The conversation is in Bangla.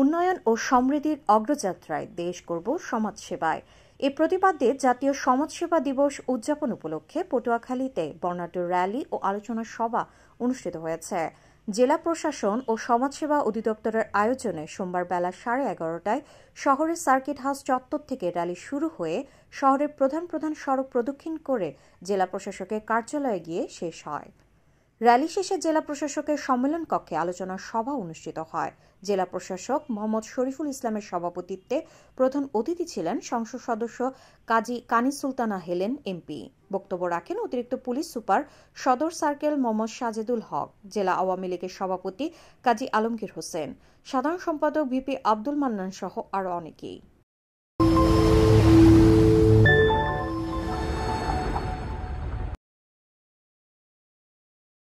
উন্নয়ন ও সমৃদ্ধির অগ্রযাত্রায় দেশ করব সমাজসেবায় এ প্রতিবাদে জাতীয় সমাজসেবা দিবস উদযাপন উপলক্ষে পটুয়াখালীতে বর্ণাঢ্য র্যালি ও আলোচনা সভা অনুষ্ঠিত হয়েছে জেলা প্রশাসন ও সমাজসেবা অধিদপ্তরের আয়োজনে সোমবার বেলা সাড়ে এগারোটায় শহরের সার্কিট হাউস চত্বর থেকে র্যালি শুরু হয়ে শহরের প্রধান প্রধান সড়ক প্রদক্ষিণ করে জেলা প্রশাসকের কার্যালয়ে গিয়ে শেষ হয় র্যালি শেষে জেলা প্রশাসকের সম্মেলন কক্ষে আলোচনা সভা অনুষ্ঠিত হয় জেলা প্রশাসক মোহাম্মদ শরীফুল ইসলামের সভাপতিত্বে প্রধান অতিথি ছিলেন সংসদ সদস্য কাজী কানি সুলতানা হেলেন এমপি বক্তব্য রাখেন অতিরিক্ত পুলিশ সুপার সদর সার্কেল মোহাম্মদ সাজেদুল হক জেলা আওয়ামী লীগের সভাপতি কাজী আলমগীর হোসেন সাধারণ সম্পাদক ভিপি আব্দুল মান্নান সহ আরও অনেকেই